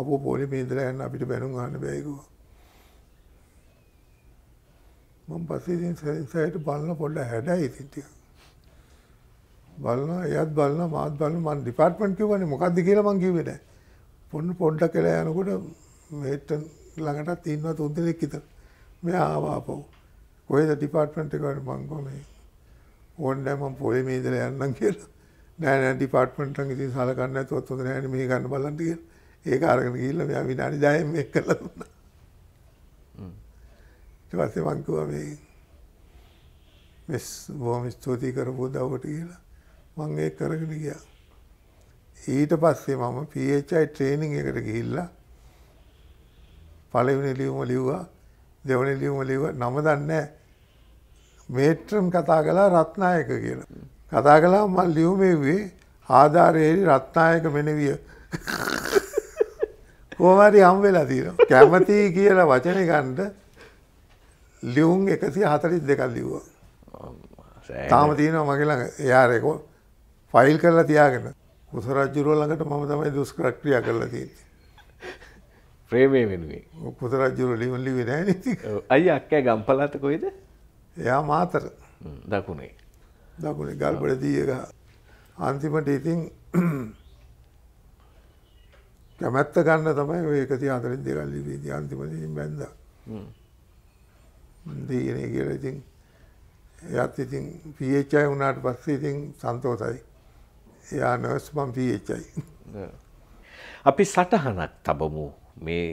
අපෝ පොලිමේ ඉඳලා යන්න අපිට බැනුම් අහන්න බෑ කිව්වා මම පස්සේ ඉතින් සයිට් බලන පොඩ්ඩ හැඩයි ඉතින් ටිකක් බලනවා එයත් බලන මාත් බලන මන් ඩිපාර්ට්මන්ට් කිව්වනේ මොකද්ද කියලා මං කිව්වේ නැහැ. පොන්න පොඩ්ඩක් කියලා යනකොට මේට්ටන් ළඟටත් ඉන්නවා තුන් දෙනෙක් විතර. මෙයා ආවා අපෝ. කොහෙද ඩිපාර්ට්මන්ට් එකට මං ගෝ මේ ඕන්නේ මම පොලිමේ ඉඳලා යන්නම් කියලා. නෑ නෑ ඩිපාර්ට්මන්ට් එකෙන් ඉතින් සලකන්නේ නැතුව ඔතන නෑනේ මෙහි ගන්න බලන්න කියලා. ඒක අරගෙන ගිහිල්ලා මෙයා විනාඩි 10න් මේක කරලා දුන්නා. හ්ම්. ඊට පස්සේ මං කිව්වා මේ මෙස් බොහොම ස්තුති කරපු දවවට කියලා. මං ඒක කරගෙන ගියා. ඊට පස්සේ මම PHI ට්‍රේනින් එකට ගිහිල්ලා පළවෙනි ලියුම ලිව්වා දෙවෙනි ලියුම ලිව්වා නම දන්නේ මේට්‍රම් කතා කළා රත්නායක කියලා. කතා කළා මම ලියුමේව්වේ ආධාරයේරි රත්නායක මෙනවිය. කොහොමරි හම් වෙලා තියෙනවා. කැමති කියලා වචනේ ගන්නද ලියුම් 142ක් ලිව්වා. තාම තියෙනවා මගේ ළඟ එයා රෙකෝඩ් ෆයිල් කරලා තියාගෙන කුස රජ්ජුරුව ළඟට මම තමයි දුෂ්කරක්‍රියා කරලා තියෙන්නේ. ප්‍රේමය වෙනුවේ කුස රජ්ජුරුව ලිවන් ලිව්වේ නැහැ නේද? අයියා අක්කා ගම්පලාත කොහෙද? එයා මාතර. දකුණේ. දකුණේ ගල්බඩදී එක අන්තිමට ඉතින් *clears throat* කැමැත්ත ගන්න තමයි ඔය 104 දෙකල් ලිව්වේ අන්තිමට ඉතින් බැන්දා. හ්ම්. දීගෙන කියලා ඉතින් එයාත් ඉතින් PHI වුණාට පස්සේ ඉතින් සන්තෝසයි. එයා නර්ස් මම පීචයි. අපි සටහනක් තබමු මේ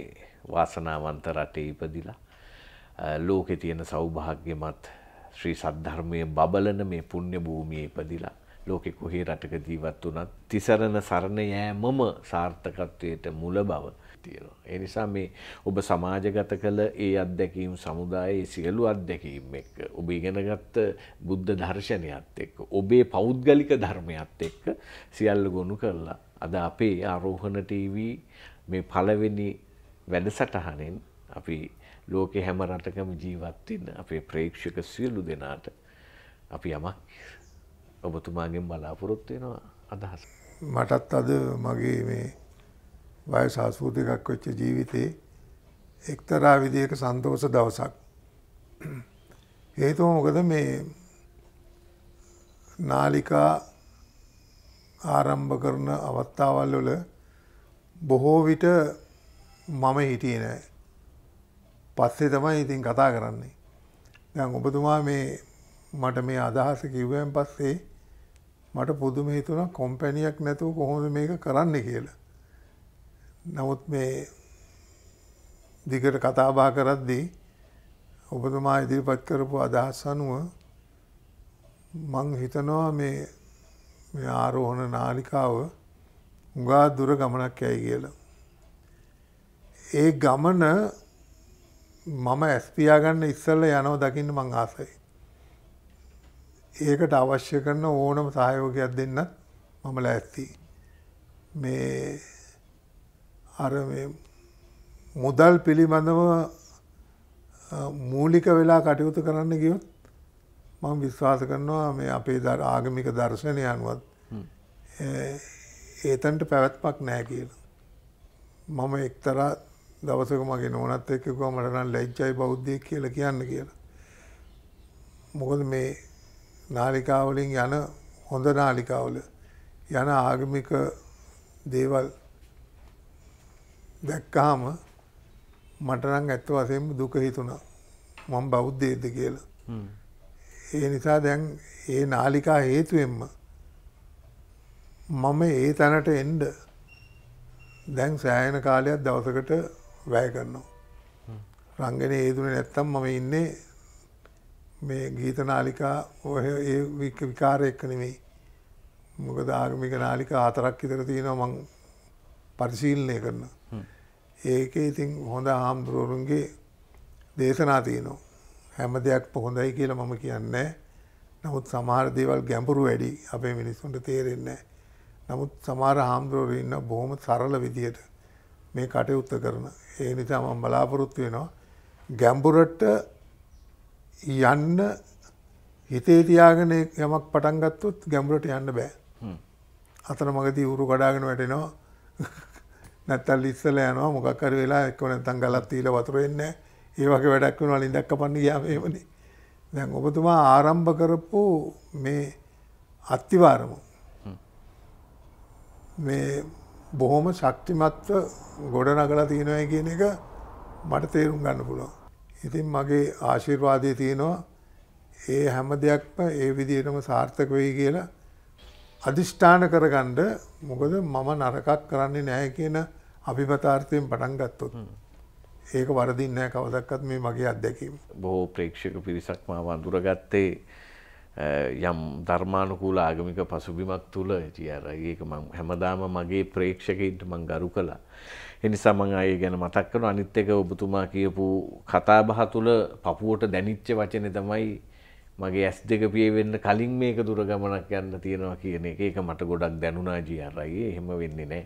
වාසනාවන්ත රටේ ඉපදිලා ලෝකෙ තියෙන සෞභාග්‍යමත් ශ්‍රී සද්ධර්මය බබලන මේ පුුණ්‍ය භූමිය ඉපදිලා ලෝකෙ කොහේ රටක ජීවත් වනත් තිසරණ සරණ යෑමම සාර්ථකත්වයට මුල බව තියෙනවා. ඒ නිසා මේ ඔබ සමාජගත කළ ඒ අත්දැකීම් සමුදායේ සියලු අත්දැකීම් එක්ක ඔබ ඉගෙනගත්ත බුද්ධ දර්ශනයත් එක්ක ඔබේ පෞද්ගලික ධර්මයත් එක්ක සියල්ල ගොනු කරලා අද අපේ ආරෝහණ TV මේ පළවෙනි වැඩසටහනෙන් අපි ලෝකෙ හැම රටකම ජීවත් වෙන්න අපේ ප්‍රේක්ෂක සියලු දෙනාට අපි යමක් ඔබතුමාගෙන් බලාපොරොත්තු වෙනවා අදහස්. මටත් අද මගේ මේ වය ශාස්පූත එකක් වෙච්ච ජීවිතේ එක්තරා විදියක සන්තෝෂ දවසක්. හේතුව මොකද මේ නාලිකා ආරම්භ කරන අවස්ථාවල් වල බොහෝ විට මම හිටියේ නෑ. පස්සේ තමයි ඉතින් කතා කරන්නේ. දැන් ඔබතුමා මේ මට මේ අදහස කිව්වෙන් පස්සේ මට පුදුම හිතුණා කොම්පැනියක් නැතුව කොහොමද මේක කරන්න කියලා. නමුත් මේ දිගට කතා බහ කරද්දී ඔබතුමා ඉදිරිපත් කරපු අදහස් අනුව මං හිතනවා මේ මේ ආරෝහණ නාලිකාව උඟා දුර ගමනක් යයි කියලා. ඒ ගමන මම ඇස්පියා ගන්න ඉස්සෙල්ලා යනවා දකින්න මං ආසයි. ඒකට අවශ්‍ය කරන ඕනම සහයෝගයක් දෙන්න මම ලෑස්ති. මේ අර මුදල් පිළිබඳව මූලික වෙලා කටයුතු කරන්න ගියොත් මම විශ්වාස කරනවා මේ අපේ ආගමික දර්ශනය අනුවත් ඒතන්ට පැවැත්මක් නෑ කියලා. මම එක්තරා දවසක මගේ නෝනත් එක්කකවා මටනම් ලැජ්ජයි බෞද්ධය කියල කියන්න කියලා. මොකද මේ නාලිකාවලින් යන හොඳ නාලිකාවල යන ආගමික දේවල් දැක්කාම මටනම් ඇත්ත වසයෙන්ම දුක හිතුණා මම බෞද්ධයේද කියලා. ඒ නිසා දැන් ඒ නාලිකා හේතුවෙන්ම මම ඒ තැනට එන්ඩ දැන් සෑයන කාලයක් දවසකට වැය කරනවා. රංගෙන ඒදුන නැත්තම් මම ඉන්නේ මේ ගීත නාලිකා ඔය ඒ විකාර එක්ක නෙමෙයි. මොකද ආගමික නාලිකා හතරක් විතර තියෙනවා මං පරිශීලනය කරන. ඒකේ ඉතින් හොඳ හාමුදුරුවරුන්ගේ දේශනා තියෙනවා. හැම දෙයක් පොහොඳයි කියලා මම කියන්නේ නමුත් සමහර දේවල් ගැඹුරු වැඩි අපේ මිනිස්සුන්ට තේරෙන්නේ නමුත් සමහර හාමුදුරුවෝ ඉන්න බොහොම සරල විදියට මේ කටයුත්ත කරන. ඒ නිසා මම බලාපොරොත්තු වෙනවා ගැඹුරට යන්න හිතේ තියාගෙන යමක් පටන් ගත්තොත් ගැඹුරට යන්න බෑ. අතන මගදී උරු කඩාගෙන වැටෙනවා. *laughs* නැත්තල් ඉස්සල යනවා මොකක් හරි වෙලා එක්ක නැත්තම් ගලක් තීලා වතුර එන්නේ ඒ වගේ වැඩක් වෙනවා ලින්දක් කපන්න ගියාම එහෙමනේ. දැන් ඔබතුමා ආරම්භ කරපු මේ අත්තිවාරම මේ බොහොම ශක්තිමත්ව ගොඩනගලා තියෙනවා කියන එක මට තේරුම් ගන්න පුළුවන්. ඉතින් මගේ ආශිර්වාදය තියෙනවා ඒ හැම දෙයක්ම ඒ විදිහටම සාර්ථක වෙයි කියලා අදිෂ්ඨාන කරගන්න මොකද මම නරකක් කරන්නේ නැහැ කියන අභිමතාර්ථයෙන් පටන් ගත්තොත් ඒක වරදින්නේ නැහැ කවදක්වත් මේ මගේ අත්දැකීම. බොහෝ ප්‍රේක්ෂක පිරිසක් මාව අඳුරගත්තේ යම් ධර්මානුකූල ආගමික පසුබිමක් තුළ ඇති අර ඒක හැමදාම මගේ ප්‍රේක්ෂකයින්ට මං ගරු කළා. එනිසා මං අය ගැන මතක් කරන අනිත් එක ඔබතුමා කියපු කතාබහ තුළ පපුවට දැනිච්ච වචනේ තමයි මගේ ඇස් දෙක පිය වෙන්න කලින් මේක දුර ගමනක් යන්න තියෙනවා කියන එක ඒක මට ගොඩක් දැනුණා ජී අරයි එහෙම වෙන්නේ නැහැ.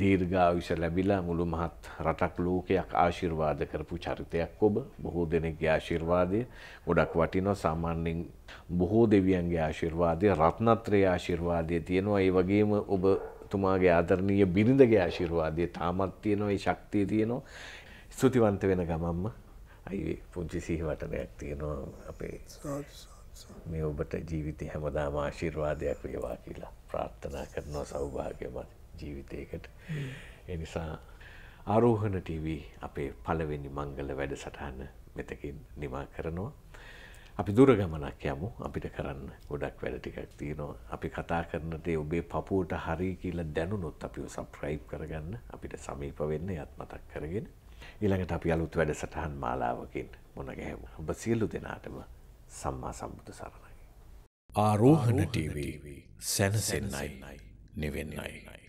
දීර්ඝායුෂ ලැබිලා මුළු මහත් රටක් ලෝකයක් ආශිර්වාද කරපු චරිතයක් ඔබ බොහෝ දෙනෙක්ගේ ආශිර්වාදය ගොඩක් වටිනවා සාමාන්‍යයෙන් බොහෝ දෙවියන්ගේ ආශිර්වාදය රත්නත්‍රයේ ආශිර්වාදය තියෙනවා ඒ වගේම ඔබ තුමාගේ ආදරණීය බිරිඳගේ ආශිර්වාදය තාමත් තියෙනවා ඒ ශක්තිය තියෙනවා ස්තුතිවන්ත වෙන ගමම්ම අයි පුංචි සිහිවටනයක් තියෙනවා අපේ මේ ඔබට ජීවිතය හැමදාම ආශිර්වාදයක් වේවා කියලා ප්‍රාර්ථනා කරනවා සෞභාග්‍යමත් ජීවිතයකට එනිසා ආරෝහණ TV අපේ පළවෙනි මංගල වැඩසටහන මෙතකින් නිමා කරනවා. අපි දුර ගමනක් යමු අපිට කරන්න ගොඩක් වැඩ ටිකක් තියෙනවා අපි කතා කරන දේ ඔබේ පපුවට හරි කියලා දැනුනොත් අපිව සබ්ස්ක්‍රයිබ් කරගන්න අපිට සමීප වෙන්න යත් මතක් කරගෙන ඊළඟට අපි අලුත් වැඩසටහන් මාලාවකින් මොන ගැහෙමු ඔබ සියලු දෙනාටම සම්මා සම්බුදු සරණයි ආරෝහණ ටීවී සැනසෙන්නයි නිවෙන්නයි